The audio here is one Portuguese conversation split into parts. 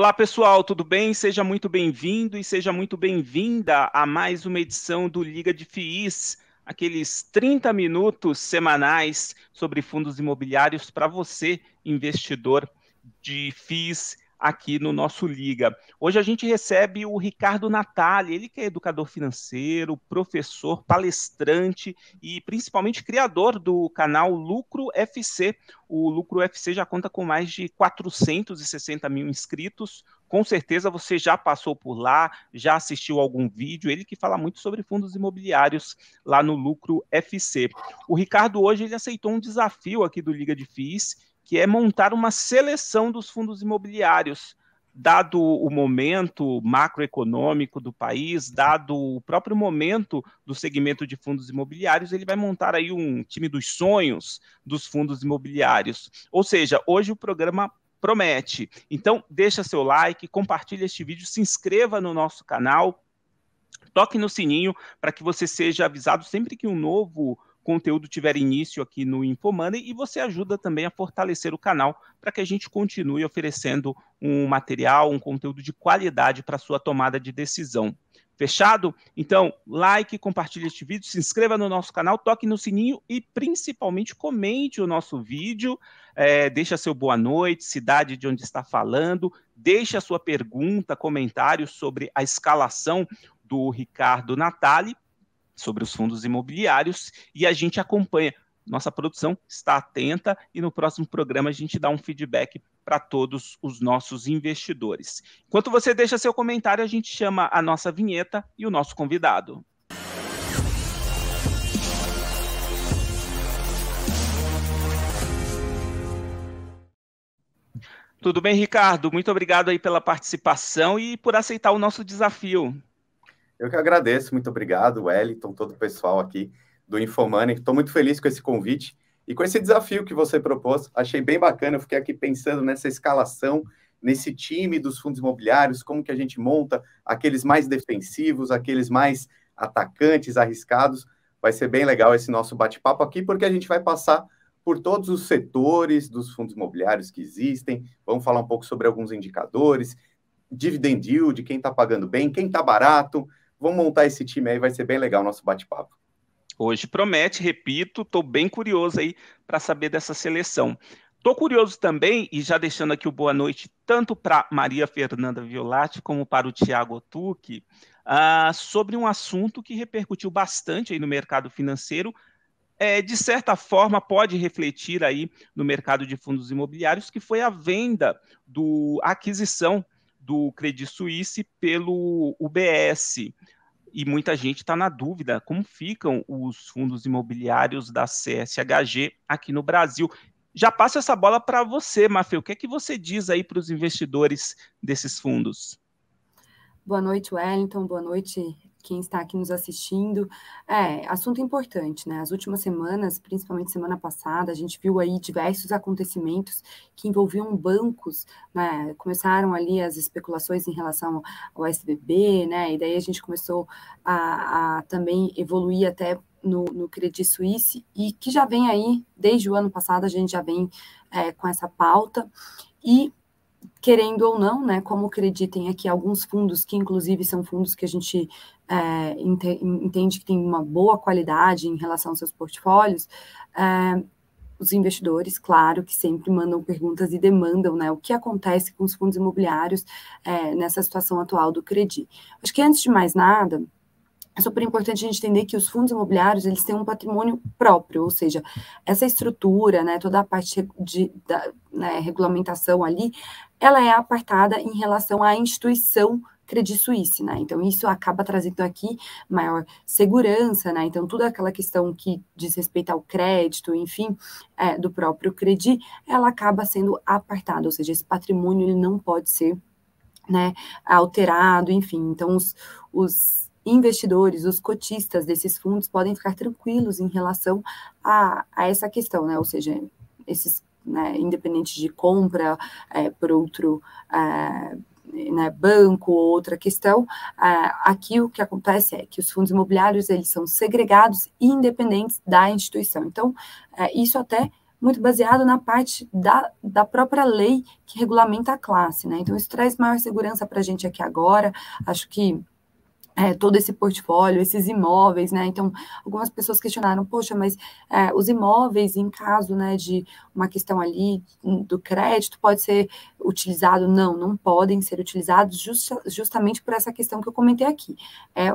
Olá, pessoal, tudo bem? Seja muito bem-vindo e seja muito bem-vinda a mais uma edição do Liga de FIIs, aqueles 30 minutos semanais sobre fundos imobiliários para você, investidor de FIIs aqui no nosso Liga. Hoje a gente recebe o Ricardo Natali, ele que é educador financeiro, professor, palestrante e principalmente criador do canal Lucro FC. O Lucro FC já conta com mais de 460 mil inscritos. Com certeza você já passou por lá, já assistiu algum vídeo. Ele que fala muito sobre fundos imobiliários lá no Lucro FC. O Ricardo hoje ele aceitou um desafio aqui do Liga de FIIs que é montar uma seleção dos fundos imobiliários, dado o momento macroeconômico do país, dado o próprio momento do segmento de fundos imobiliários, ele vai montar aí um time dos sonhos dos fundos imobiliários. Ou seja, hoje o programa promete. Então, deixa seu like, compartilhe este vídeo, se inscreva no nosso canal, toque no sininho para que você seja avisado sempre que um novo conteúdo tiver início aqui no InfoMoney e você ajuda também a fortalecer o canal para que a gente continue oferecendo um material, um conteúdo de qualidade para sua tomada de decisão. Fechado? Então, like, compartilhe este vídeo, se inscreva no nosso canal, toque no sininho e principalmente comente o nosso vídeo, é, deixa seu boa noite, cidade de onde está falando, deixe a sua pergunta, comentário sobre a escalação do Ricardo Natali sobre os fundos imobiliários e a gente acompanha. Nossa produção está atenta e no próximo programa a gente dá um feedback para todos os nossos investidores. Enquanto você deixa seu comentário, a gente chama a nossa vinheta e o nosso convidado. Tudo bem, Ricardo? Muito obrigado aí pela participação e por aceitar o nosso desafio. Eu que agradeço, muito obrigado, Wellington, todo o pessoal aqui do Infomani. Estou muito feliz com esse convite e com esse desafio que você propôs. Achei bem bacana, eu fiquei aqui pensando nessa escalação, nesse time dos fundos imobiliários, como que a gente monta aqueles mais defensivos, aqueles mais atacantes, arriscados. Vai ser bem legal esse nosso bate-papo aqui, porque a gente vai passar por todos os setores dos fundos imobiliários que existem. Vamos falar um pouco sobre alguns indicadores, dividend yield, quem está pagando bem, quem está barato, Vamos montar esse time aí, vai ser bem legal o nosso bate-papo. Hoje promete, repito, estou bem curioso aí para saber dessa seleção. Estou curioso também, e já deixando aqui o boa noite, tanto para Maria Fernanda Violatti como para o Tiago Tucci, uh, sobre um assunto que repercutiu bastante aí no mercado financeiro. É, de certa forma, pode refletir aí no mercado de fundos imobiliários, que foi a venda do a aquisição do Credit Suisse pelo UBS. E muita gente está na dúvida como ficam os fundos imobiliários da CSHG aqui no Brasil. Já passo essa bola para você, Mafeu. O que é que você diz aí para os investidores desses fundos? Boa noite, Wellington. Boa noite quem está aqui nos assistindo. É, assunto importante, né? As últimas semanas, principalmente semana passada, a gente viu aí diversos acontecimentos que envolviam bancos, né? Começaram ali as especulações em relação ao SBB, né? E daí a gente começou a, a também evoluir até no, no Credit Suisse, e que já vem aí, desde o ano passado, a gente já vem é, com essa pauta. E querendo ou não, né, como acreditem aqui alguns fundos que inclusive são fundos que a gente é, entende que tem uma boa qualidade em relação aos seus portfólios, é, os investidores, claro, que sempre mandam perguntas e demandam, né, o que acontece com os fundos imobiliários é, nessa situação atual do Credi. Acho que antes de mais nada, é super importante a gente entender que os fundos imobiliários eles têm um patrimônio próprio, ou seja, essa estrutura, né, toda a parte de, da né, regulamentação ali, ela é apartada em relação à instituição Credit Suisse, né? Então isso acaba trazendo aqui maior segurança, né? Então toda aquela questão que diz respeito ao crédito, enfim, é, do próprio Credit, ela acaba sendo apartada, ou seja, esse patrimônio ele não pode ser né, alterado, enfim. Então os, os investidores, os cotistas desses fundos podem ficar tranquilos em relação a, a essa questão, né? Ou seja, esses, né, independente de compra é, por outro é, né, banco ou outra questão, é, aqui o que acontece é que os fundos imobiliários eles são segregados e independentes da instituição. Então, é, isso até muito baseado na parte da, da própria lei que regulamenta a classe, né? Então, isso traz maior segurança para a gente aqui agora. Acho que é, todo esse portfólio, esses imóveis, né? Então, algumas pessoas questionaram, poxa, mas é, os imóveis, em caso né, de uma questão ali do crédito, pode ser utilizado? Não, não podem ser utilizados justamente por essa questão que eu comentei aqui. É,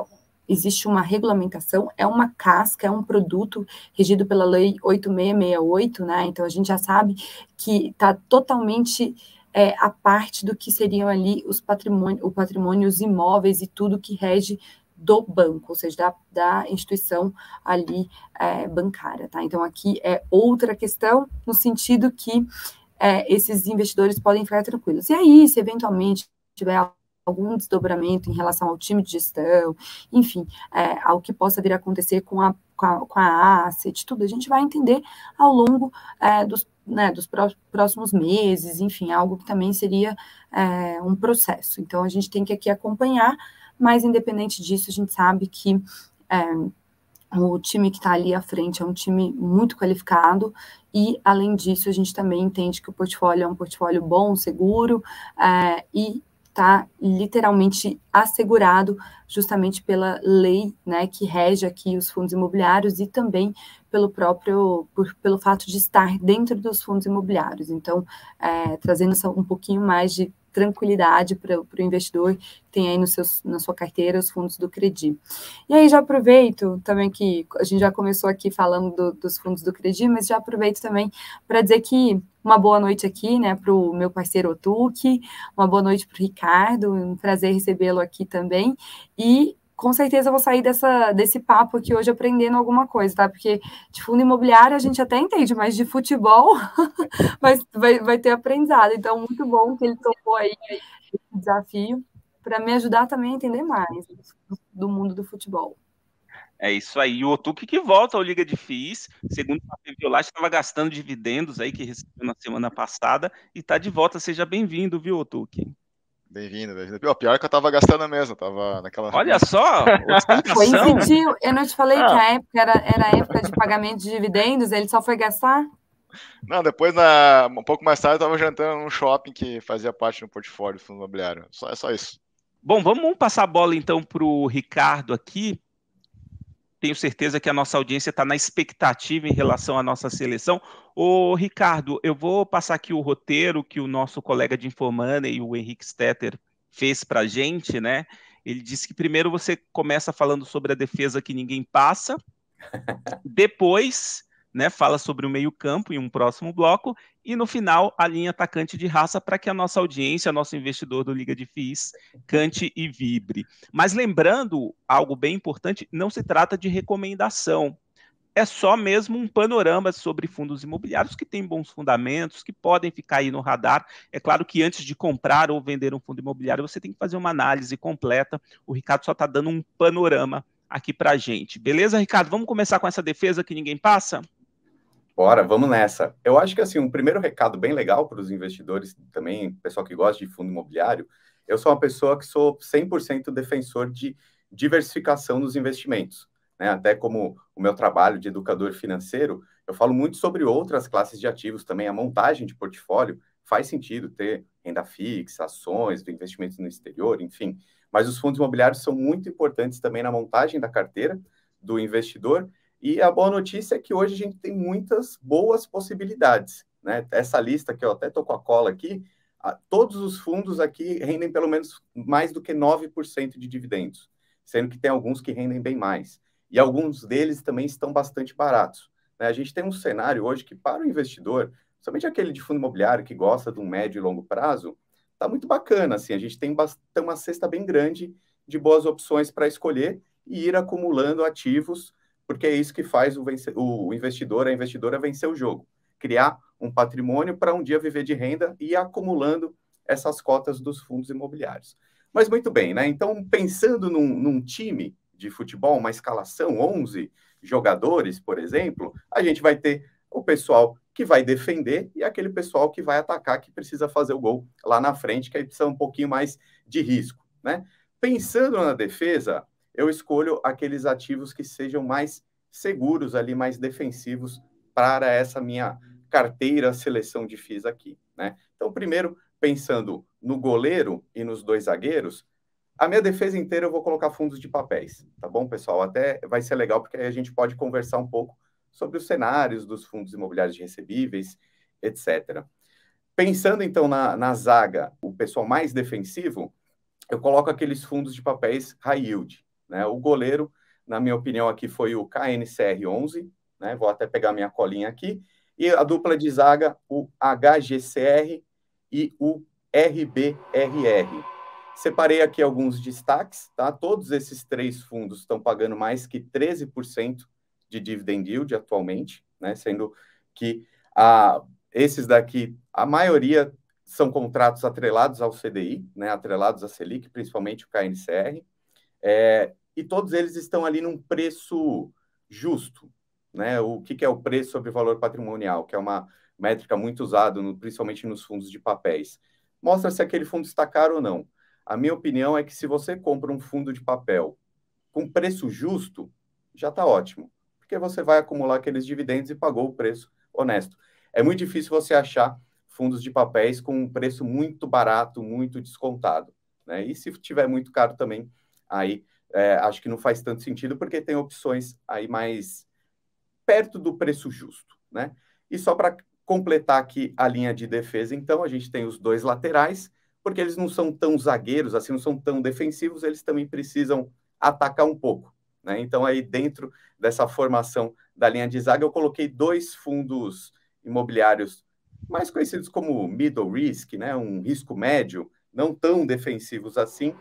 existe uma regulamentação, é uma casca, é um produto regido pela Lei 8668, né? Então, a gente já sabe que está totalmente é, a parte do que seriam ali os patrimônio, o patrimônio, os imóveis e tudo que rege do banco, ou seja, da, da instituição ali é, bancária, tá? Então aqui é outra questão no sentido que é, esses investidores podem ficar tranquilos. E aí, se eventualmente tiver algum desdobramento em relação ao time de gestão, enfim, é, ao que possa vir a acontecer com a, com a, com a asset, tudo, a gente vai entender ao longo é, dos né, dos próximos meses, enfim, algo que também seria é, um processo. Então, a gente tem que aqui acompanhar, mas independente disso, a gente sabe que é, o time que está ali à frente é um time muito qualificado e, além disso, a gente também entende que o portfólio é um portfólio bom, seguro é, e está literalmente assegurado justamente pela lei né, que rege aqui os fundos imobiliários e também pelo próprio, por, pelo fato de estar dentro dos fundos imobiliários. Então, é, trazendo um pouquinho mais de tranquilidade para o investidor que tem aí no seus, na sua carteira os fundos do Credi. E aí já aproveito também que a gente já começou aqui falando do, dos fundos do Credi, mas já aproveito também para dizer que uma boa noite aqui, né, para o meu parceiro Otuque, uma boa noite para o Ricardo, um prazer recebê-lo aqui também. E com certeza vou sair dessa, desse papo aqui hoje aprendendo alguma coisa, tá? Porque de fundo imobiliário a gente até entende, mas de futebol mas vai, vai ter aprendizado. Então, muito bom que ele tomou aí esse desafio para me ajudar também a entender mais do mundo do futebol. É isso aí. O Otuque que volta ao Liga de FIIs. Segundo o Papel Violar, estava gastando dividendos aí que recebeu na semana passada e está de volta. Seja bem-vindo, viu, Otuque? Bem-vindo, bem-vindo. pior que eu tava gastando mesmo, tava naquela. Olha só! Coincidiu. Tá eu não te falei ah. que a época era, era a época de pagamento de dividendos, ele só foi gastar? Não, depois, na, um pouco mais tarde, eu tava jantando num shopping que fazia parte do portfólio do fundo imobiliário. Só, é só isso. Bom, vamos passar a bola então para o Ricardo aqui, tenho certeza que a nossa audiência está na expectativa em relação à nossa seleção. Ô, Ricardo, eu vou passar aqui o roteiro que o nosso colega de Informana e o Henrique Stetter fez para a gente, né? Ele disse que primeiro você começa falando sobre a defesa que ninguém passa, depois né, fala sobre o meio-campo em um próximo bloco, e no final a linha atacante de raça para que a nossa audiência, nosso investidor do Liga de FIIs, cante e vibre. Mas lembrando algo bem importante, não se trata de recomendação. É só mesmo um panorama sobre fundos imobiliários que têm bons fundamentos, que podem ficar aí no radar. É claro que antes de comprar ou vender um fundo imobiliário, você tem que fazer uma análise completa. O Ricardo só está dando um panorama aqui para gente. Beleza, Ricardo? Vamos começar com essa defesa que ninguém passa? Bora, vamos nessa. Eu acho que assim, um primeiro recado bem legal para os investidores também, pessoal que gosta de fundo imobiliário, eu sou uma pessoa que sou 100% defensor de diversificação nos investimentos. Né? Até como o meu trabalho de educador financeiro, eu falo muito sobre outras classes de ativos também. A montagem de portfólio faz sentido ter renda fixa, ações, investimentos no exterior, enfim. Mas os fundos imobiliários são muito importantes também na montagem da carteira do investidor e a boa notícia é que hoje a gente tem muitas boas possibilidades. Né? Essa lista que eu até estou com a cola aqui, todos os fundos aqui rendem pelo menos mais do que 9% de dividendos, sendo que tem alguns que rendem bem mais. E alguns deles também estão bastante baratos. Né? A gente tem um cenário hoje que, para o investidor, somente aquele de fundo imobiliário que gosta de um médio e longo prazo, está muito bacana. Assim, a gente tem, tem uma cesta bem grande de boas opções para escolher e ir acumulando ativos porque é isso que faz o, vencer, o investidor, a investidora vencer o jogo, criar um patrimônio para um dia viver de renda e ir acumulando essas cotas dos fundos imobiliários. Mas muito bem, né? Então, pensando num, num time de futebol, uma escalação, 11 jogadores, por exemplo, a gente vai ter o pessoal que vai defender e aquele pessoal que vai atacar, que precisa fazer o gol lá na frente, que aí precisa um pouquinho mais de risco, né? Pensando na defesa, eu escolho aqueles ativos que sejam mais seguros ali, mais defensivos para essa minha carteira seleção de FIIs aqui, né? Então, primeiro, pensando no goleiro e nos dois zagueiros, a minha defesa inteira eu vou colocar fundos de papéis, tá bom, pessoal? Até vai ser legal porque aí a gente pode conversar um pouco sobre os cenários dos fundos imobiliários de recebíveis, etc. Pensando então na, na zaga, o pessoal mais defensivo, eu coloco aqueles fundos de papéis high yield, né? O goleiro, na minha opinião, aqui foi o KNCR11, né? vou até pegar minha colinha aqui, e a dupla de zaga, o HGCR e o RBRR. Separei aqui alguns destaques, tá? Todos esses três fundos estão pagando mais que 13% de dividend yield atualmente, né? Sendo que a, esses daqui, a maioria são contratos atrelados ao CDI, né? Atrelados à Selic, principalmente o KNCR. É, e todos eles estão ali num preço justo. Né? O que, que é o preço sobre valor patrimonial, que é uma métrica muito usada, no, principalmente nos fundos de papéis. Mostra se aquele fundo está caro ou não. A minha opinião é que se você compra um fundo de papel com preço justo, já está ótimo, porque você vai acumular aqueles dividendos e pagou o preço honesto. É muito difícil você achar fundos de papéis com um preço muito barato, muito descontado. Né? E se tiver muito caro também, Aí é, acho que não faz tanto sentido, porque tem opções aí mais perto do preço justo, né? E só para completar aqui a linha de defesa, então, a gente tem os dois laterais, porque eles não são tão zagueiros, assim, não são tão defensivos, eles também precisam atacar um pouco, né? Então, aí dentro dessa formação da linha de zaga, eu coloquei dois fundos imobiliários mais conhecidos como middle risk, né? Um risco médio, não tão defensivos assim,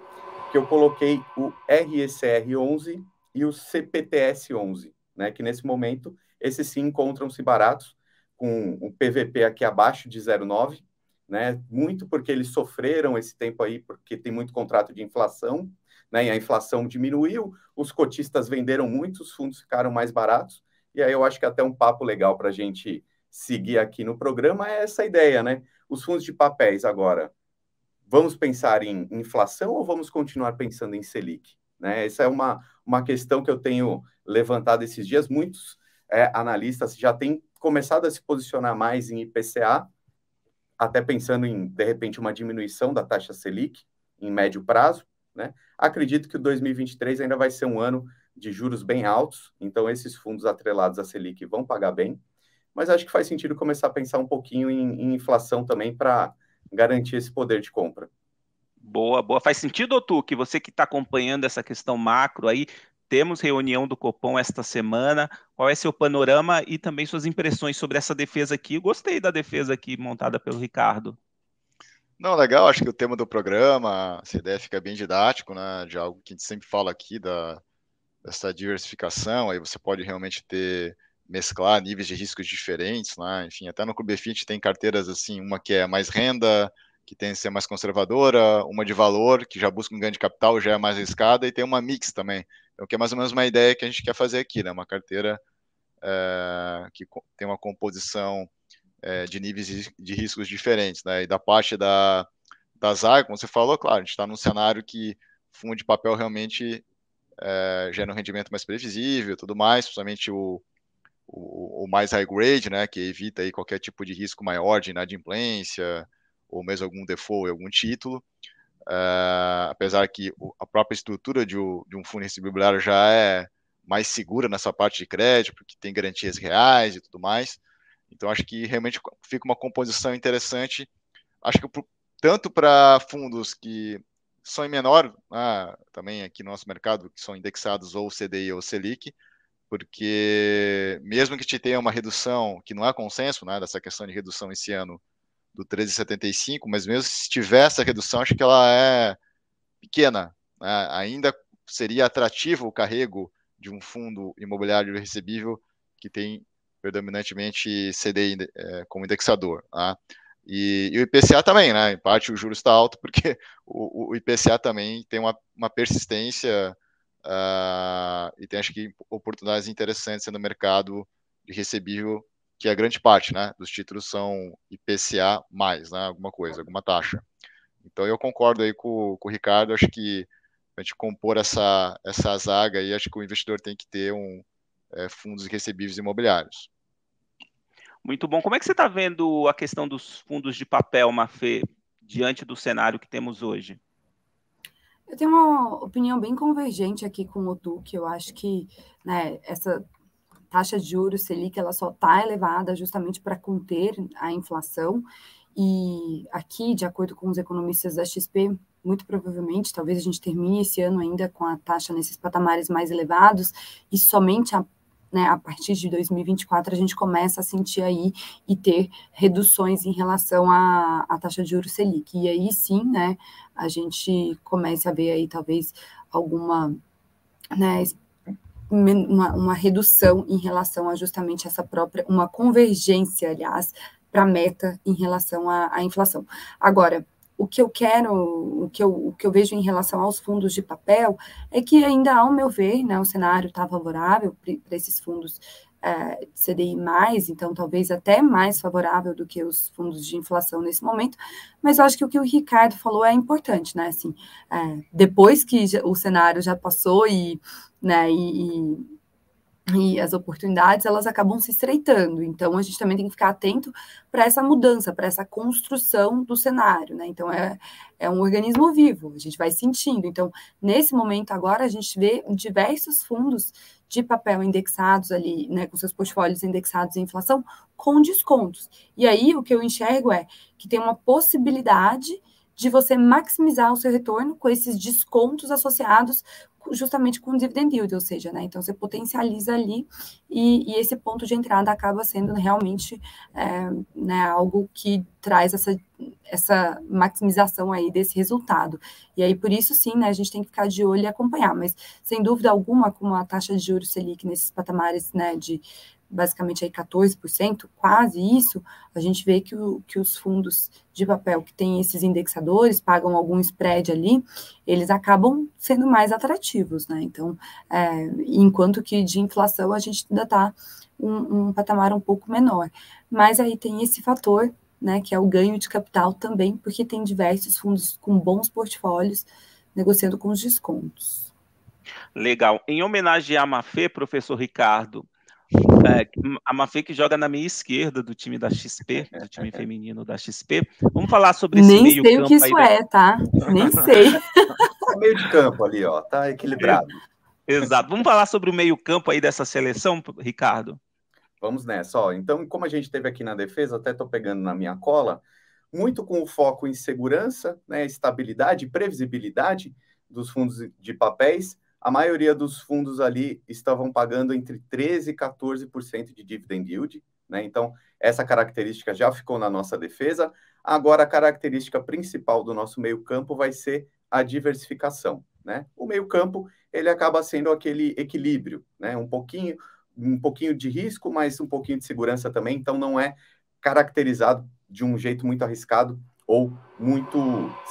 que eu coloquei o RECR11 e o CPTS11, né? Que nesse momento esses sim encontram-se baratos com o PVP aqui abaixo de 0,9, né? Muito porque eles sofreram esse tempo aí porque tem muito contrato de inflação, né? E a inflação diminuiu, os cotistas venderam muito, os fundos ficaram mais baratos. E aí eu acho que até um papo legal para a gente seguir aqui no programa é essa ideia, né? Os fundos de papéis agora vamos pensar em inflação ou vamos continuar pensando em Selic? Né? Essa é uma, uma questão que eu tenho levantado esses dias. Muitos é, analistas já têm começado a se posicionar mais em IPCA, até pensando em, de repente, uma diminuição da taxa Selic em médio prazo. Né? Acredito que o 2023 ainda vai ser um ano de juros bem altos, então esses fundos atrelados à Selic vão pagar bem, mas acho que faz sentido começar a pensar um pouquinho em, em inflação também para garantir esse poder de compra. Boa, boa. Faz sentido, Otu, que você que está acompanhando essa questão macro aí, temos reunião do Copom esta semana. Qual é seu panorama e também suas impressões sobre essa defesa aqui? Gostei da defesa aqui montada pelo Ricardo. Não, legal, acho que o tema do programa, essa ideia fica bem didático, né? De algo que a gente sempre fala aqui da, dessa diversificação, aí você pode realmente ter mesclar níveis de riscos diferentes, né? enfim, até no Clube Fit tem carteiras assim, uma que é mais renda, que tem que ser mais conservadora, uma de valor, que já busca um ganho de capital, já é mais arriscada, e tem uma mix também. Então, que é mais ou menos uma ideia que a gente quer fazer aqui, né? Uma carteira é, que tem uma composição é, de níveis de riscos diferentes, né? E da parte da, da ZAG, como você falou, claro, a gente está num cenário que fundo de papel realmente é, gera um rendimento mais previsível tudo mais, principalmente o, o, o, mais high grade, né, que evita aí qualquer tipo de risco maior de inadimplência ou mesmo algum default em algum título. Uh, apesar que a própria estrutura de, o, de um fundo imobiliário já é mais segura nessa parte de crédito, porque tem garantias reais e tudo mais. Então acho que realmente fica uma composição interessante. Acho que tanto para fundos que são em menor, ah, também aqui no nosso mercado, que são indexados ou CDI ou Selic, porque mesmo que te tenha uma redução, que não há consenso né, dessa questão de redução esse ano do 1375, mas mesmo se tiver essa redução, acho que ela é pequena. Né? Ainda seria atrativo o carrego de um fundo imobiliário recebível que tem predominantemente CDI é, como indexador. Né? E, e, o IPCA também, né? Em parte o juros está alto porque o, o IPCA também tem uma, uma persistência Uh, e tem acho que oportunidades interessantes no mercado de recebível, que é a grande parte né, dos títulos são IPCA mais, né, alguma coisa, alguma taxa. Então eu concordo aí com, com o Ricardo, acho que a gente compor essa, essa zaga aí, acho que o investidor tem que ter um é, fundos recebíveis imobiliários. Muito bom. Como é que você está vendo a questão dos fundos de papel, Mafê, diante do cenário que temos hoje? Eu tenho uma opinião bem convergente aqui com o Tu, que eu acho que né, essa taxa de juros Selic ela só está elevada justamente para conter a inflação. E aqui, de acordo com os economistas da XP, muito provavelmente, talvez a gente termine esse ano ainda com a taxa nesses patamares mais elevados e somente a né, a partir de 2024 a gente começa a sentir aí e ter reduções em relação à, à taxa de juros Selic. E aí sim, né, a gente começa a ver aí talvez alguma né, uma, uma redução em relação a justamente essa própria, uma convergência, aliás, para a meta em relação à, à inflação. Agora, o que eu quero, o que eu, o que eu vejo em relação aos fundos de papel, é que ainda, ao meu ver, né, o cenário está favorável para esses fundos é, CDI, então talvez até mais favorável do que os fundos de inflação nesse momento, mas eu acho que o que o Ricardo falou é importante, né? Assim, é, depois que o cenário já passou e, né, e, e e as oportunidades elas acabam se estreitando. Então a gente também tem que ficar atento para essa mudança, para essa construção do cenário, né? Então é, é um organismo vivo, a gente vai sentindo. Então, nesse momento agora, a gente vê diversos fundos de papel indexados ali, né, com seus portfólios indexados em inflação, com descontos. E aí o que eu enxergo é que tem uma possibilidade de você maximizar o seu retorno com esses descontos associados justamente com dividend yield, ou seja, né, então você potencializa ali e, e esse ponto de entrada acaba sendo realmente é, né, algo que traz essa, essa maximização aí desse resultado. E aí, por isso, sim, né, a gente tem que ficar de olho e acompanhar, mas sem dúvida alguma, com a taxa de juros Selic nesses patamares né, de basicamente aí 14%, quase isso, a gente vê que, o, que os fundos de papel que têm esses indexadores, pagam algum spread ali, eles acabam sendo mais atrativos, né? Então, é, enquanto que de inflação a gente ainda está um, um patamar um pouco menor. Mas aí tem esse fator, né, que é o ganho de capital também, porque tem diversos fundos com bons portfólios negociando com os descontos. Legal. Em homenagem à Mafê, professor Ricardo, é, uhum. a Mafê que joga na meia esquerda do time da XP, do time feminino da XP. Vamos falar sobre esse Nem meio campo. Nem sei o que isso é, tá? Nem sei. É meio de campo ali, ó, tá equilibrado. Exato. Vamos falar sobre o meio campo aí dessa seleção, Ricardo? Vamos nessa, ó. Então, como a gente teve aqui na defesa, até tô pegando na minha cola, muito com o foco em segurança, né, estabilidade, previsibilidade dos fundos de papéis, a maioria dos fundos ali estavam pagando entre 13% e 14% de dividend yield. Né? Então, essa característica já ficou na nossa defesa. Agora, a característica principal do nosso meio-campo vai ser a diversificação. Né? O meio-campo ele acaba sendo aquele equilíbrio, né? um, pouquinho, um pouquinho de risco, mas um pouquinho de segurança também. Então, não é caracterizado de um jeito muito arriscado ou muito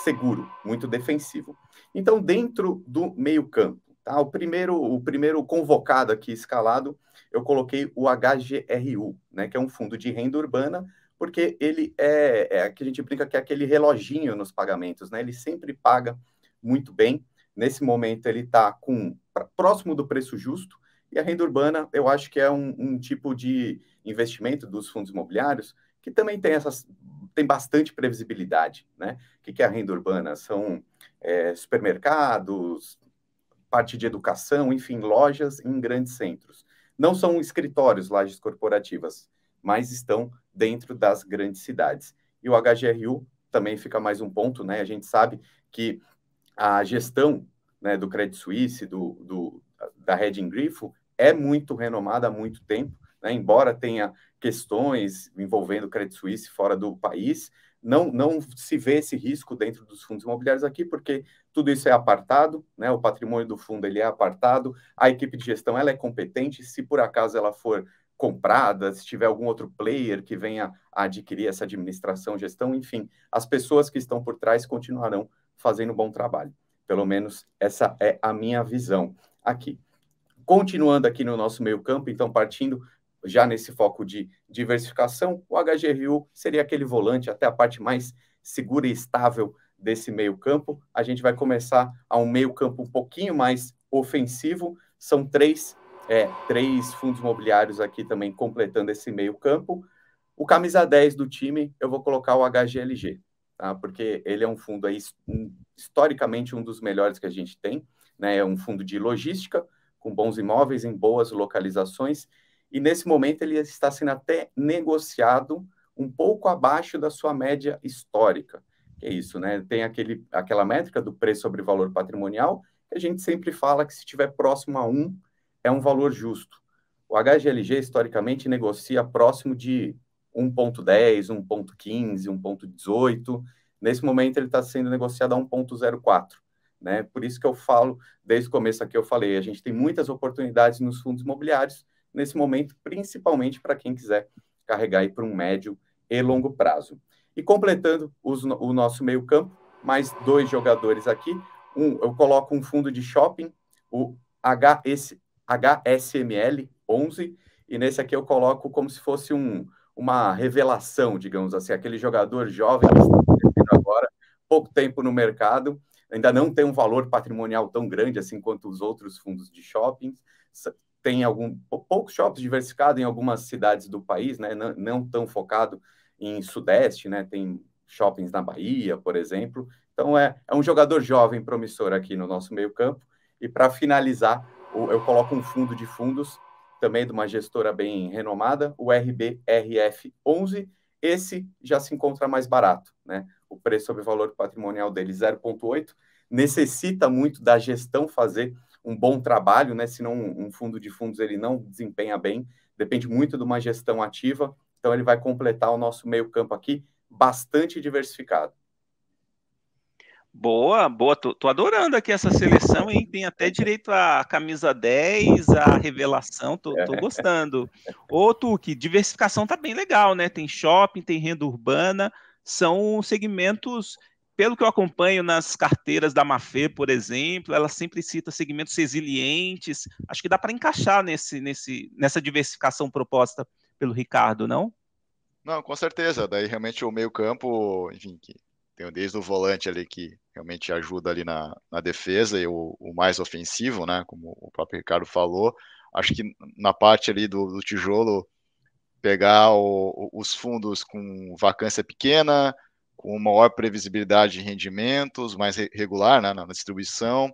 seguro, muito defensivo. Então, dentro do meio-campo, Tá? O, primeiro, o primeiro convocado aqui, escalado, eu coloquei o HGRU, né, que é um fundo de renda urbana, porque ele é, é que a gente brinca que é aquele reloginho nos pagamentos, né? ele sempre paga muito bem. Nesse momento, ele está próximo do preço justo, e a renda urbana, eu acho que é um, um tipo de investimento dos fundos imobiliários que também tem essas tem bastante previsibilidade, né? O que é a renda urbana? São é, supermercados, parte de educação, enfim, lojas em grandes centros. Não são escritórios, lajes corporativas, mas estão dentro das grandes cidades. E o HGRU também fica mais um ponto, né? A gente sabe que a gestão né, do Credit Suisse, do, do, da Reding Grifo, é muito renomada há muito tempo, né? embora tenha questões envolvendo o Credit Suisse fora do país, não, não se vê esse risco dentro dos fundos imobiliários aqui, porque tudo isso é apartado, né? O patrimônio do fundo ele é apartado, a equipe de gestão ela é competente, se por acaso ela for comprada, se tiver algum outro player que venha a adquirir essa administração, gestão, enfim, as pessoas que estão por trás continuarão fazendo um bom trabalho. Pelo menos essa é a minha visão aqui. Continuando aqui no nosso meio-campo, então partindo já nesse foco de diversificação, o HGRU seria aquele volante até a parte mais segura e estável desse meio-campo. A gente vai começar a um meio-campo um pouquinho mais ofensivo. São três, é, três fundos imobiliários aqui também completando esse meio-campo. O camisa 10 do time, eu vou colocar o HGLG, tá? Porque ele é um fundo aí historicamente um dos melhores que a gente tem, né? É um fundo de logística com bons imóveis em boas localizações e nesse momento ele está sendo até negociado um pouco abaixo da sua média histórica é isso, né? Tem aquele, aquela métrica do preço sobre valor patrimonial, que a gente sempre fala que se estiver próximo a 1, é um valor justo. O HGLG, historicamente, negocia próximo de 1.10, 1.15, 1.18. Nesse momento, ele está sendo negociado a 1.04. Né? Por isso que eu falo, desde o começo aqui eu falei, a gente tem muitas oportunidades nos fundos imobiliários, nesse momento, principalmente para quem quiser carregar para um médio e longo prazo. E completando os, o nosso meio-campo, mais dois jogadores aqui. Um, eu coloco um fundo de shopping, o HS, HSML 11, e nesse aqui eu coloco como se fosse um, uma revelação, digamos assim, aquele jogador jovem que está acontecendo agora, pouco tempo no mercado, ainda não tem um valor patrimonial tão grande assim quanto os outros fundos de shopping. Tem algum poucos shoppings diversificados em algumas cidades do país, né? Não, não tão focado em Sudeste, né? Tem shoppings na Bahia, por exemplo. Então é, é um jogador jovem promissor aqui no nosso meio-campo. E para finalizar, eu coloco um fundo de fundos também de uma gestora bem renomada, o RBRF11. Esse já se encontra mais barato, né? O preço sobre o valor patrimonial dele 0,8. Necessita muito da gestão fazer um bom trabalho, né? Senão um fundo de fundos ele não desempenha bem. Depende muito de uma gestão ativa então ele vai completar o nosso meio-campo aqui, bastante diversificado. Boa, boa. Tô, tô, adorando aqui essa seleção, hein? Tem até direito à camisa 10, à revelação. Tô, tô gostando. Ô, Tuque, diversificação tá bem legal, né? Tem shopping, tem renda urbana. São segmentos, pelo que eu acompanho nas carteiras da Mafê, por exemplo, ela sempre cita segmentos resilientes. Acho que dá para encaixar nesse, nesse, nessa diversificação proposta pelo Ricardo, não? Não, com certeza. Daí realmente o meio-campo, enfim, que tem desde o volante ali que realmente ajuda ali na, na defesa e o, o, mais ofensivo, né? Como o próprio Ricardo falou. Acho que na parte ali do, do tijolo, pegar o, os fundos com vacância pequena, com maior previsibilidade de rendimentos, mais regular né, na distribuição,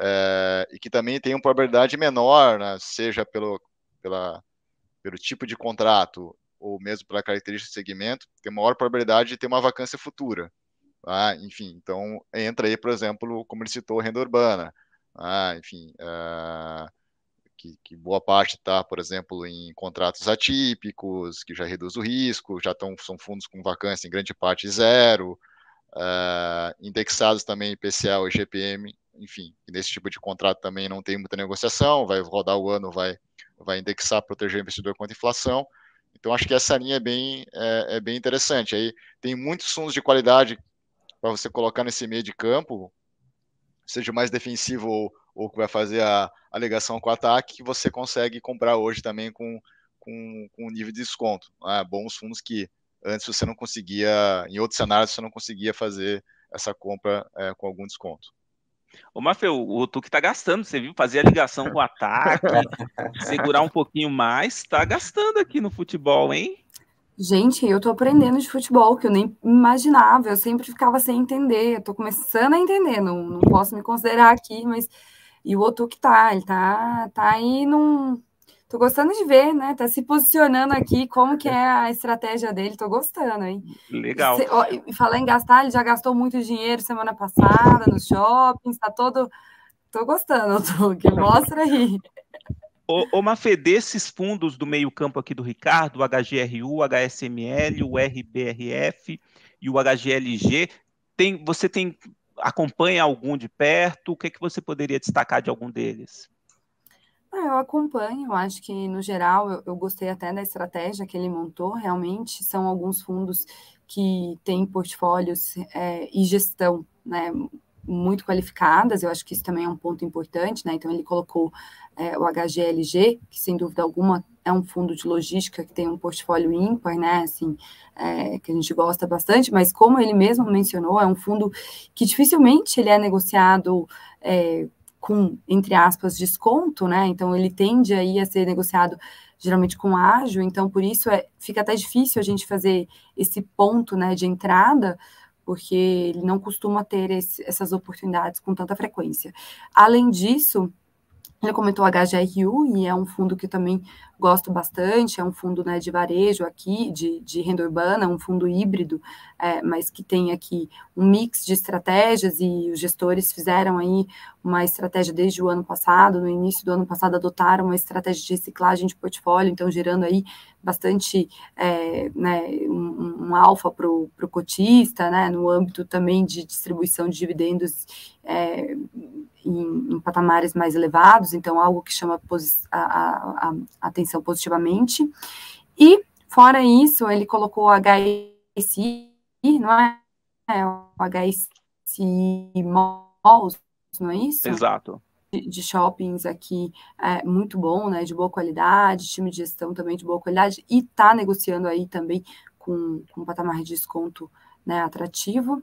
é, e que também tem uma probabilidade menor, né, seja pelo, pela pelo tipo de contrato ou mesmo pela característica do segmento, tem maior probabilidade de ter uma vacância futura. Tá? Enfim, então entra aí, por exemplo, como ele citou, renda urbana. Tá? Enfim, ah, que, que, boa parte está, por exemplo, em contratos atípicos, que já reduz o risco, já tão, são fundos com vacância em grande parte zero, ah, indexados também IPCA ou IGPM, enfim, nesse tipo de contrato também não tem muita negociação, vai rodar o ano, vai vai indexar, proteger o investidor contra a inflação. Então, acho que essa linha é bem, é, é bem interessante. Aí tem muitos fundos de qualidade para você colocar nesse meio de campo, seja mais defensivo ou, ou que vai fazer a, a ligação com o ataque, que você consegue comprar hoje também com, com, com um nível de desconto. Né? Bons fundos que antes você não conseguia, em outros cenários, você não conseguia fazer essa compra é, com algum desconto. Ô, Mafeu, o Tuque tá gastando, você viu? Fazer a ligação com o ataque, segurar um pouquinho mais, tá gastando aqui no futebol, hein? Gente, eu tô aprendendo de futebol, que eu nem imaginava, eu sempre ficava sem entender, eu tô começando a entender, não, não posso me considerar aqui, mas... E o Otu que tá, ele tá, tá aí num, Tô gostando de ver, né? Tá se posicionando aqui, como que é a estratégia dele. Tô gostando, hein? Legal. Se, ó, falar em gastar, ele já gastou muito dinheiro semana passada nos shoppings, tá todo... Tô gostando, que Mostra aí. Ô, ô Mafê, desses fundos do meio campo aqui do Ricardo, o HGRU, o HSML, o RBRF e o HGLG, tem, você tem acompanha algum de perto? O que, é que você poderia destacar de algum deles? Ah, eu acompanho, acho que no geral eu, eu, gostei até da estratégia que ele montou, realmente são alguns fundos que têm portfólios é, e gestão, né? muito qualificadas, eu acho que isso também é um ponto importante, né? Então ele colocou é, o HGLG, que sem dúvida alguma é um fundo de logística que tem um portfólio ímpar, né? Assim, é, que a gente gosta bastante, mas como ele mesmo mencionou, é um fundo que dificilmente ele é negociado é, com, entre aspas, desconto, né? Então ele tende aí a ser negociado geralmente com ágio, então por isso é, fica até difícil a gente fazer esse ponto né, de entrada, porque ele não costuma ter esse, essas oportunidades com tanta frequência. Além disso, ele comentou o HGRU, e é um fundo que eu também gosto bastante, é um fundo né, de varejo aqui, de, de renda urbana, um fundo híbrido, é, mas que tem aqui um mix de estratégias, e os gestores fizeram aí uma estratégia desde o ano passado, no início do ano passado adotaram uma estratégia de reciclagem de portfólio, então gerando aí bastante é, né, um, um alfa para o cotista, né, no âmbito também de distribuição de dividendos é, em, em patamares mais elevados, então algo que chama a, a, a atenção positivamente. E, fora isso, ele colocou o HSI, não é? é o HSI Malls, não é isso? Exato de shoppings aqui é, muito bom, né, de boa qualidade, time de gestão também de boa qualidade, e está negociando aí também com, com um patamar de desconto né, atrativo.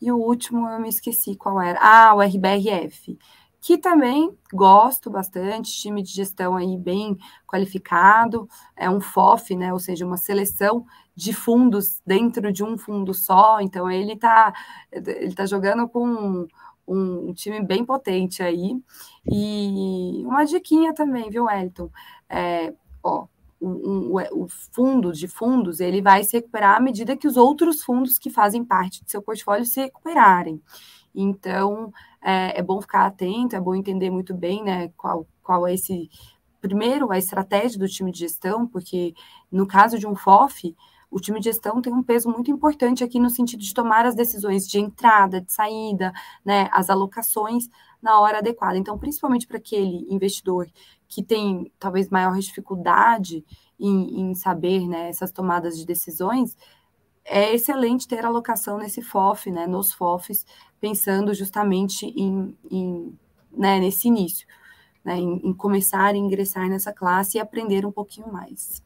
E o último eu me esqueci qual era. Ah, o RBRF, que também gosto bastante, time de gestão aí bem qualificado, é um FOF, né? Ou seja, uma seleção de fundos dentro de um fundo só. Então ele está ele tá jogando com um time bem potente aí. E uma diquinha também, viu, Elton? É, ó, o, o, o, fundo de fundos ele vai se recuperar à medida que os outros fundos que fazem parte do seu portfólio se recuperarem. Então, é, é bom ficar atento, é bom entender muito bem né, qual, qual é esse. Primeiro, a estratégia do time de gestão, porque no caso de um FOF, o time de gestão tem um peso muito importante aqui no sentido de tomar as decisões de entrada, de saída, né, as alocações na hora adequada. Então, principalmente para aquele investidor que tem talvez maior dificuldade em, em saber né, essas tomadas de decisões, é excelente ter alocação nesse FOF, né, nos FOFs, pensando justamente em, em né, nesse início, né, em, em começar a ingressar nessa classe e aprender um pouquinho mais.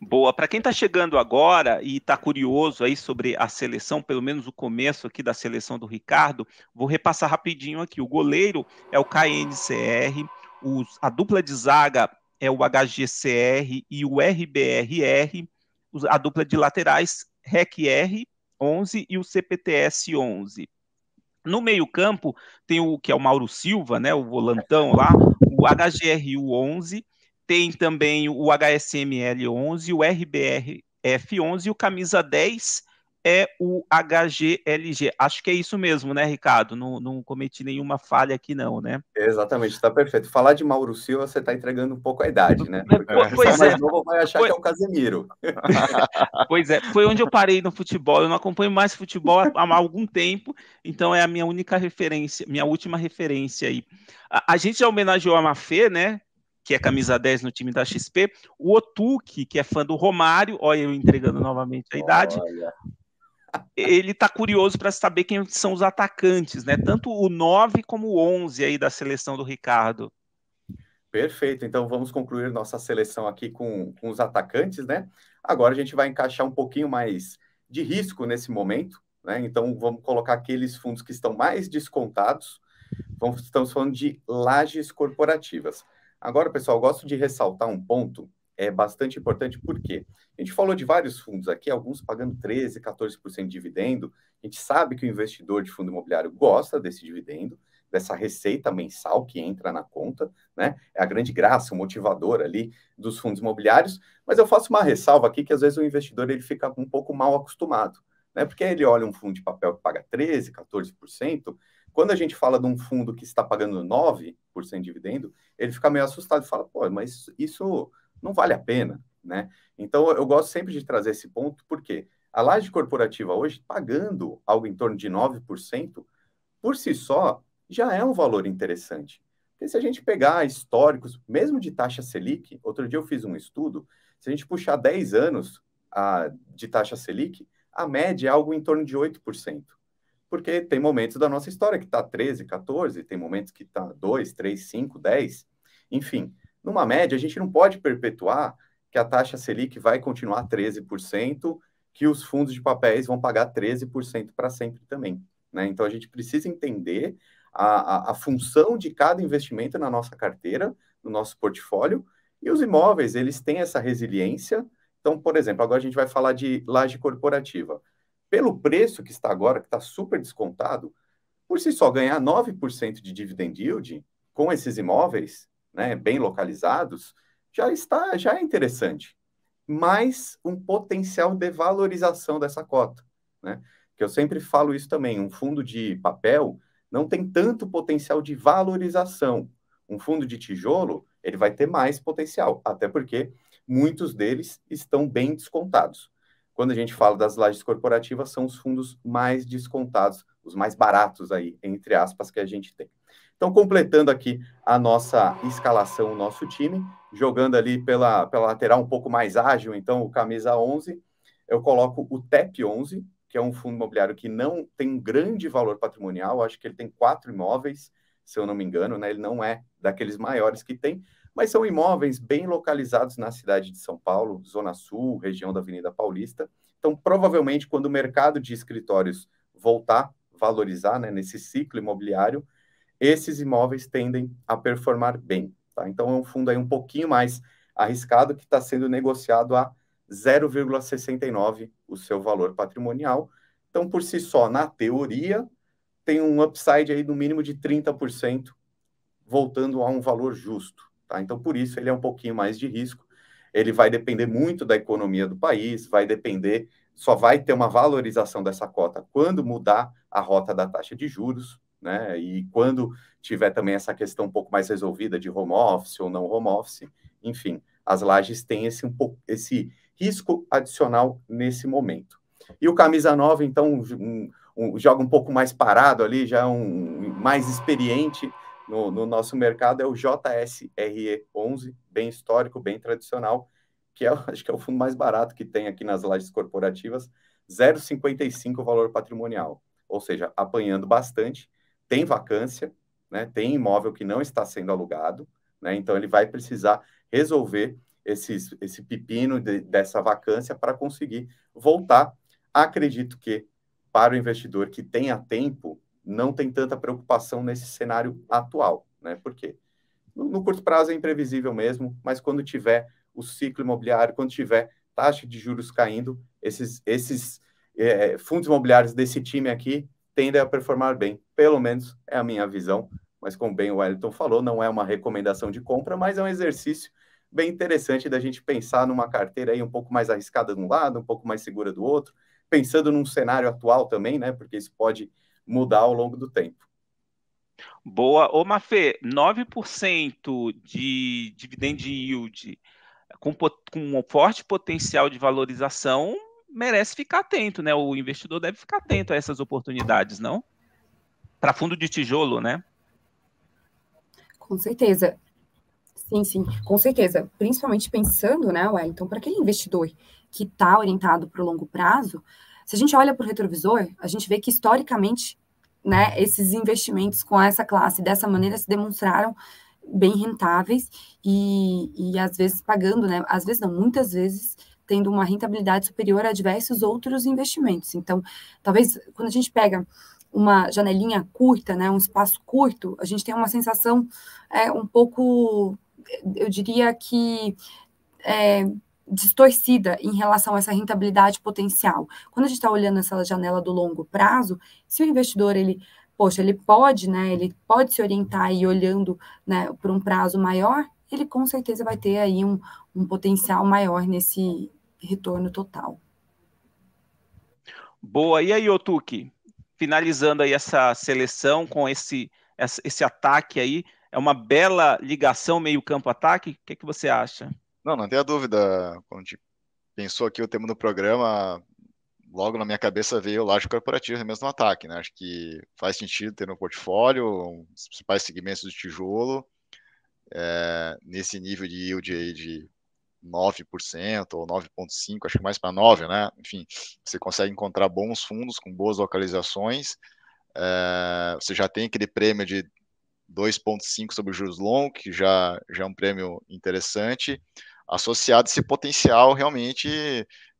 Boa. Para quem está chegando agora e está curioso aí sobre a seleção, pelo menos o começo aqui da seleção do Ricardo, vou repassar rapidinho aqui. O goleiro é o KNCR, os, a dupla de zaga é o HGCR e o RBRR, os, a dupla de laterais RECR 11 e o CPTS 11. No meio-campo tem o que é o Mauro Silva, né, o volantão lá, o HGRU 11 tem também o HSML11, o RBRF11 e o camisa 10 é o HGLG. Acho que é isso mesmo, né, Ricardo? Não, não cometi nenhuma falha aqui, não, né? Exatamente, está perfeito. Falar de Mauro Silva, você está entregando um pouco a idade, né? né Porque pois é, é. novo vai achar pois... que é o Casemiro. pois é, foi onde eu parei no futebol. Eu não acompanho mais futebol há, há algum tempo, então é a minha única referência, minha última referência aí. A, a gente já homenageou a Mafê, né? que é camisa 10 no time da XP, o Otuque, que é fã do Romário, olha eu entregando novamente a idade. Ele está curioso para saber quem são os atacantes, né? Tanto o 9 como o 11 aí da seleção do Ricardo. Perfeito, então vamos concluir nossa seleção aqui com, com os atacantes, né? Agora a gente vai encaixar um pouquinho mais de risco nesse momento, né? Então vamos colocar aqueles fundos que estão mais descontados. Vamos, estamos falando de lajes corporativas. Agora, pessoal, gosto de ressaltar um ponto é bastante importante, por quê? A gente falou de vários fundos aqui, alguns pagando 13%, 14% de dividendo. A gente sabe que o investidor de fundo imobiliário gosta desse dividendo, dessa receita mensal que entra na conta, né? É a grande graça, o motivador ali dos fundos imobiliários. Mas eu faço uma ressalva aqui que às vezes o investidor ele fica um pouco mal acostumado, né? Porque ele olha um fundo de papel que paga 13%, 14%. Quando a gente fala de um fundo que está pagando 9%, em dividendo, ele fica meio assustado e fala, pô, mas isso não vale a pena, né? Então, eu gosto sempre de trazer esse ponto, porque a laje corporativa hoje, pagando algo em torno de 9%, por si só, já é um valor interessante. Porque se a gente pegar históricos, mesmo de taxa Selic, outro dia eu fiz um estudo, se a gente puxar 10 anos a, ah, de taxa Selic, a média é algo em torno de 8% porque tem momentos da nossa história que está 13, 14, tem momentos que está 2, 3, 5, 10. Enfim, numa média, a gente não pode perpetuar que a taxa Selic vai continuar 13%, que os fundos de papéis vão pagar 13% para sempre também. Né? Então, a gente precisa entender a, a, a função de cada investimento na nossa carteira, no nosso portfólio, e os imóveis, eles têm essa resiliência. Então, por exemplo, agora a gente vai falar de laje corporativa pelo preço que está agora, que está super descontado, por si só ganhar 9% de dividend yield com esses imóveis, né, bem localizados, já está, já é interessante. mas um potencial de valorização dessa cota, né? Que eu sempre falo isso também, um fundo de papel não tem tanto potencial de valorização. Um fundo de tijolo, ele vai ter mais potencial, até porque muitos deles estão bem descontados. Quando a gente fala das lajes corporativas, são os fundos mais descontados, os mais baratos aí, entre aspas, que a gente tem. Então, completando aqui a nossa escalação, o nosso time, jogando ali pela, pela lateral um pouco mais ágil, então o camisa 11, eu coloco o TEP 11, que é um fundo imobiliário que não tem um grande valor patrimonial, acho que ele tem quatro imóveis, se eu não me engano, né? ele não é daqueles maiores que tem, mas são imóveis bem localizados na cidade de São Paulo, Zona Sul, região da Avenida Paulista. Então, provavelmente, quando o mercado de escritórios voltar, valorizar né, nesse ciclo imobiliário, esses imóveis tendem a performar bem. Tá? Então, é um fundo aí um pouquinho mais arriscado que está sendo negociado a 0,69 o seu valor patrimonial. Então, por si só, na teoria, tem um upside aí no mínimo de 30%, voltando a um valor justo. Tá? Então, por isso, ele é um pouquinho mais de risco. Ele vai depender muito da economia do país, vai depender, só vai ter uma valorização dessa cota quando mudar a rota da taxa de juros, né? E quando tiver também essa questão um pouco mais resolvida de home office ou não home office, enfim, as lajes têm esse, um pouco, esse risco adicional nesse momento. E o camisa 9, então, um, um, joga um pouco mais parado ali, já é um mais experiente, no, no nosso mercado é o JSRE11, bem histórico, bem tradicional, que é, acho que é o fundo mais barato que tem aqui nas lajes corporativas, 0,55 o valor patrimonial, ou seja, apanhando bastante, tem vacância, né, tem imóvel que não está sendo alugado, né, então ele vai precisar resolver esses, esse pepino de, dessa vacância para conseguir voltar. Acredito que para o investidor que tenha tempo, não tem tanta preocupação nesse cenário atual, né? Por quê? No, no curto prazo é imprevisível mesmo, mas quando tiver o ciclo imobiliário, quando tiver taxa de juros caindo, esses, esses é, fundos imobiliários desse time aqui tendem a performar bem. Pelo menos é a minha visão, mas como bem o Wellington falou, não é uma recomendação de compra, mas é um exercício bem interessante da gente pensar numa carteira aí um pouco mais arriscada de um lado, um pouco mais segura do outro, pensando num cenário atual também, né? Porque isso pode mudar ao longo do tempo. Boa. Ô, Mafê, 9% de dividend yield com, com um forte potencial de valorização merece ficar atento, né? O investidor deve ficar atento a essas oportunidades, não? Para fundo de tijolo, né? Com certeza. Sim, sim, com certeza. Principalmente pensando, né, Wellington, para aquele investidor que está orientado para o longo prazo, se a gente olha para o retrovisor, a gente vê que historicamente, né, esses investimentos com essa classe dessa maneira se demonstraram bem rentáveis e, e às vezes pagando, né, às vezes não, muitas vezes tendo uma rentabilidade superior a diversos outros investimentos. Então, talvez quando a gente pega uma janelinha curta, né, um espaço curto, a gente tem uma sensação é, um pouco, eu diria que é, distorcida em relação a essa rentabilidade potencial. Quando a gente está olhando essa janela do longo prazo, se o investidor ele poxa, ele pode, né? Ele pode se orientar e olhando né, para um prazo maior, ele com certeza vai ter aí um, um potencial maior nesse retorno total. Boa. E aí, Otuki? Finalizando aí essa seleção com esse, esse ataque aí, é uma bela ligação meio campo ataque? O que, é que você acha? Não, não tenha dúvida. Quando a gente pensou aqui o tema do programa, logo na minha cabeça veio o laje corporativo, mesmo no ataque, né? Acho que faz sentido ter no portfólio os principais segmentos do tijolo é, nesse nível de yield aí de 9% ou 9,5%, acho que mais para 9%, né? Enfim, você consegue encontrar bons fundos com boas localizações. É, você já tem aquele prêmio de 2,5% sobre juros long, que já, já é um prêmio interessante associado esse potencial realmente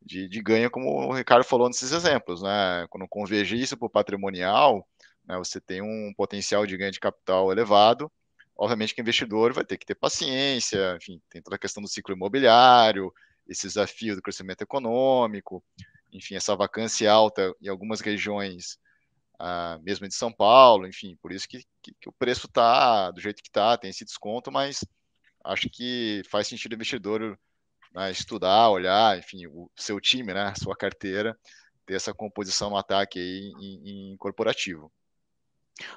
de, de ganho, como o Ricardo falou nesses exemplos, né? Quando convergir isso para o patrimonial, né, você tem um potencial de ganho de capital elevado. Obviamente que o investidor vai ter que ter paciência, enfim, tem toda a questão do ciclo imobiliário, esse desafio do crescimento econômico, enfim, essa vacância alta em algumas regiões, ah, mesmo de São Paulo, enfim, por isso que, que, que o preço está do jeito que está, tem esse desconto, mas acho que faz sentido o investidor né, estudar, olhar, enfim, o seu time, né, sua carteira, ter essa composição no ataque aí em, em corporativo.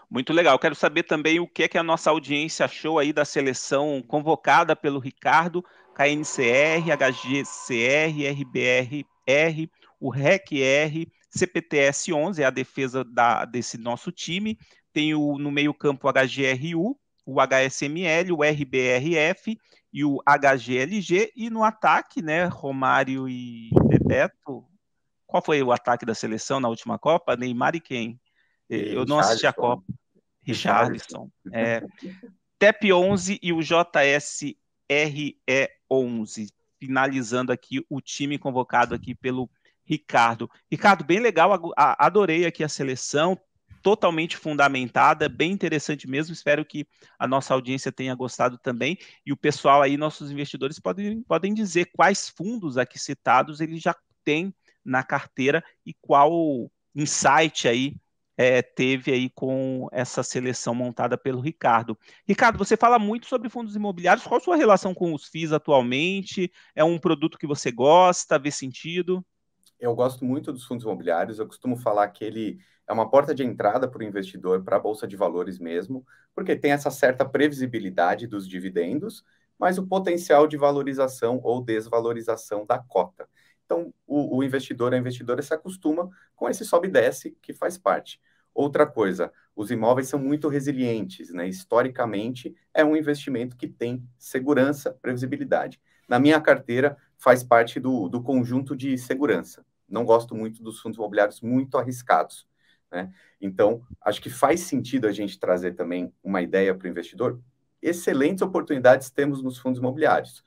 Muito legal. Quero saber também o que é que a nossa audiência achou aí da seleção convocada pelo Ricardo, KNCR, HGCR, RBRR, o REC-R, CPTS 11, é a defesa da, desse nosso time. Tem o, no meio-campo HGRU, o HSML, o RBRF e o HGLG, e no ataque, né, Romário e Bebeto. Qual foi o ataque da seleção na última Copa? Neymar e quem? Eu não assisti a Copa. richardson É, TEP 11 e o JSRE 11. Finalizando aqui o time convocado aqui pelo Ricardo. Ricardo, bem legal, adorei aqui a seleção, totalmente fundamentada, bem interessante mesmo. Espero que a nossa audiência tenha gostado também. E o pessoal aí, nossos investidores, podem, podem dizer quais fundos aqui citados ele já tem na carteira e qual insight aí é, teve aí com essa seleção montada pelo Ricardo. Ricardo, você fala muito sobre fundos imobiliários. Qual a sua relação com os FIIs atualmente? É um produto que você gosta? Vê sentido? eu gosto muito dos fundos imobiliários, eu costumo falar que ele é uma porta de entrada para o investidor para a Bolsa de Valores mesmo, porque tem essa certa previsibilidade dos dividendos, mas o potencial de valorização ou desvalorização da cota. Então, o, o investidor, a investidora se acostuma com esse sobe e desce que faz parte. Outra coisa, os imóveis são muito resilientes, né? Historicamente, é um investimento que tem segurança, previsibilidade. Na minha carteira, faz parte do, do conjunto de segurança não gosto muito dos fundos imobiliários muito arriscados. Né? Então, acho que faz sentido a gente trazer também uma ideia para o investidor. Excelentes oportunidades temos nos fundos imobiliários,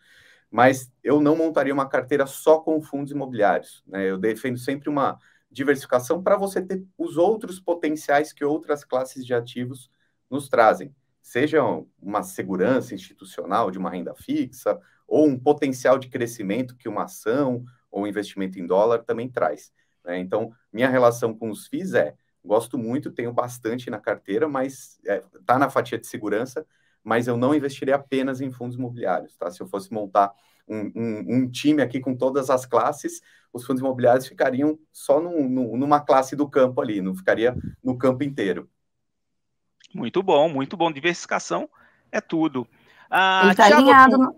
mas eu não montaria uma carteira só com fundos imobiliários. Né? Eu defendo sempre uma diversificação para você ter os outros potenciais que outras classes de ativos nos trazem, seja uma segurança institucional de uma renda fixa ou um potencial de crescimento que uma ação ou investimento em dólar também traz. Né? Então, minha relação com os FIIs é, gosto muito, tenho bastante na carteira, mas está é, tá na fatia de segurança, mas eu não investirei apenas em fundos imobiliários, tá? Se eu fosse montar um, um, um time aqui com todas as classes, os fundos imobiliários ficariam só numa classe do campo ali, não ficaria no campo inteiro. Muito bom, muito bom. Diversificação é tudo. Ah, está alinhado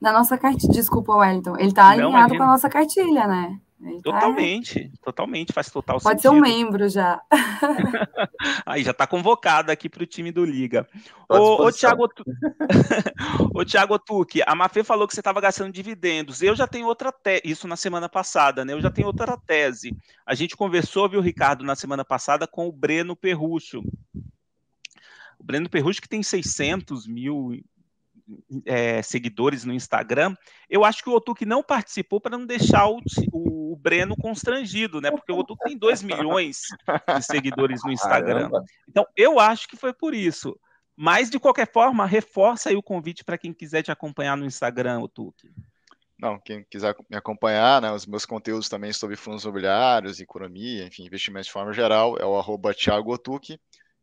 na nossa cartilha. Desculpa, Wellington. Ele está alinhado com a nossa cartilha, né? Ele tá totalmente, tá... totalmente, faz total Pode sentido. Pode ser um membro já. Aí já está convocado aqui para o time do Liga. Ô, ô, Thiago, ô Thiago Tuque, a Mafê falou que você estava gastando dividendos. Eu já tenho outra tese, isso na semana passada, né? Eu já tenho outra tese. A gente conversou, viu, Ricardo, na semana passada com o Breno Perrucho. O Breno Perrucho que tem 600 mil é, seguidores no Instagram, eu acho que o Otuque não participou para não deixar o, o, Breno constrangido, né? Porque o Otuque tem 2 milhões de seguidores no Instagram. Caramba. Então, eu acho que foi por isso. Mas, de qualquer forma, reforça aí o convite para quem quiser te acompanhar no Instagram, Otuque. Não, quem quiser me acompanhar, né, os meus conteúdos também sobre fundos imobiliários, economia, enfim, investimentos de forma geral, é o arroba Thiago Otuque.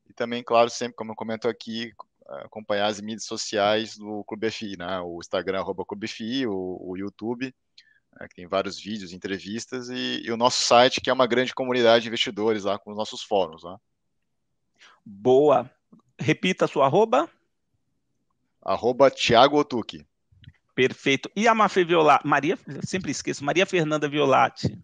E também, claro, sempre, como eu comento aqui, acompanhar as mídias sociais do Clube FI, né? O Instagram, arroba Clube FI, o, o YouTube, né? que tem vários vídeos, entrevistas, e, e, o nosso site, que é uma grande comunidade de investidores lá, com os nossos fóruns. Né? Boa! Repita a sua arroba. Arroba Tiago Otuque. Perfeito. E a Mafê Viola, Maria, sempre esqueço, Maria Fernanda Violati.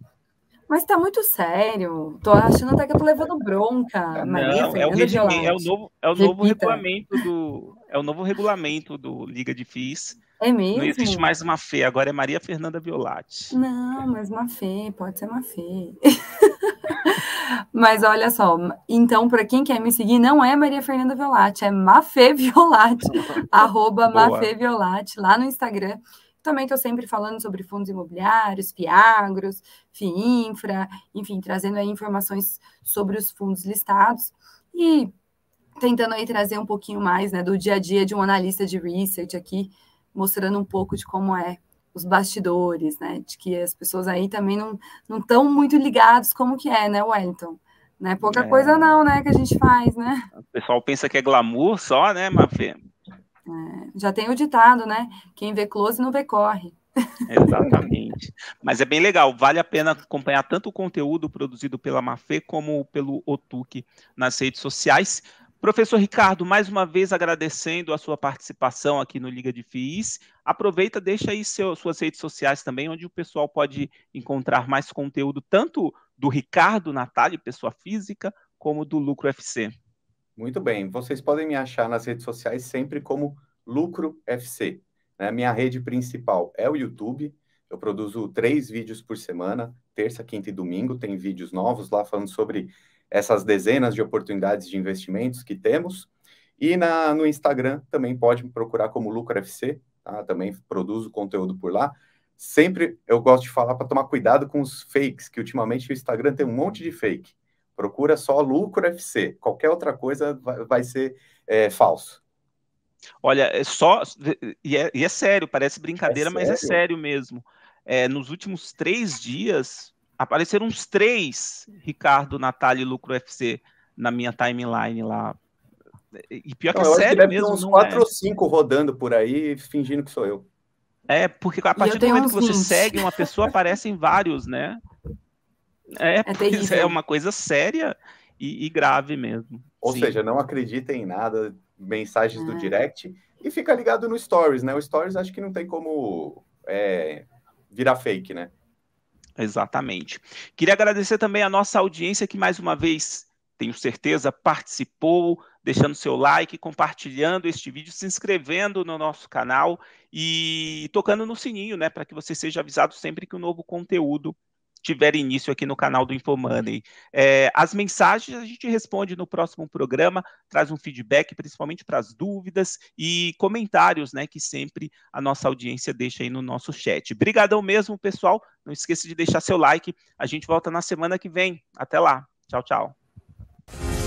Mas tá muito sério. Tô achando até que eu tô levando bronca. Maria não, é, o regime, é o novo, é o novo regulamento do. É o novo regulamento do Liga de FIS. É mesmo? Não existe mais uma Fê, agora é Maria Fernanda Violatti. Não, mas uma Fê, pode ser uma Fê. mas olha só, então para quem quer me seguir, não é Maria Fernanda Violatti, é Mafê Violatti, arroba Mafê Violatti, lá no Instagram. Também estou sempre falando sobre fundos imobiliários, FIAGROS, FIINFRA, enfim, trazendo aí informações sobre os fundos listados e tentando aí trazer um pouquinho mais né, do dia a dia de um analista de research aqui, mostrando um pouco de como é os bastidores, né? De que as pessoas aí também não estão muito ligados como que é, né, Wellington? Não é pouca é... coisa não, né, que a gente faz, né? O pessoal pensa que é glamour só, né, Mafê? É, já tem o ditado, né? Quem vê close não vê corre. Exatamente. Mas é bem legal, vale a pena acompanhar tanto o conteúdo produzido pela Mafê como pelo Otuque nas redes sociais. Professor Ricardo, mais uma vez agradecendo a sua participação aqui no Liga de FIIs. Aproveita, deixa aí seu, suas redes sociais também, onde o pessoal pode encontrar mais conteúdo, tanto do Ricardo Natália, pessoa física, como do Lucro FC. Muito bem. Vocês podem me achar nas redes sociais sempre como Lucro FC. Né? Minha rede principal é o YouTube. Eu produzo três vídeos por semana, terça, quinta e domingo. Tem vídeos novos lá falando sobre essas dezenas de oportunidades de investimentos que temos. E na, no Instagram também pode me procurar como LucroFC, tá? também produzo conteúdo por lá. Sempre eu gosto de falar para tomar cuidado com os fakes, que ultimamente o Instagram tem um monte de fake. Procura só lucro FC. Qualquer outra coisa vai, ser é, falso. Olha, é só. E é, e é sério, parece brincadeira, é mas é sério mesmo. É, nos últimos três dias, apareceram uns três Ricardo, Natália e Lucro FC na minha timeline lá. E pior que não, é sério que mesmo. Uns quatro é. ou cinco rodando por aí, fingindo que sou eu. É, porque a partir do momento que você segue uma pessoa, aparecem vários, né? É, é, é uma coisa séria e, e grave mesmo. Ou Sim. seja, não acreditem em nada, mensagens é. do direct, e fica ligado no Stories, né? O Stories acho que não tem como é, virar fake, né? Exatamente. Queria agradecer também a nossa audiência que mais uma vez, tenho certeza, participou, deixando seu like, compartilhando este vídeo, se inscrevendo no nosso canal e tocando no sininho, né, para que você seja avisado sempre que um novo conteúdo tiver início aqui no canal do InfoMoney. Uhum. É, as mensagens a gente responde no próximo programa, traz um feedback, principalmente para as dúvidas e comentários, né, que sempre a nossa audiência deixa aí no nosso chat. Obrigadão mesmo, pessoal. Não esqueça de deixar seu like. A gente volta na semana que vem. Até lá. Tchau, tchau.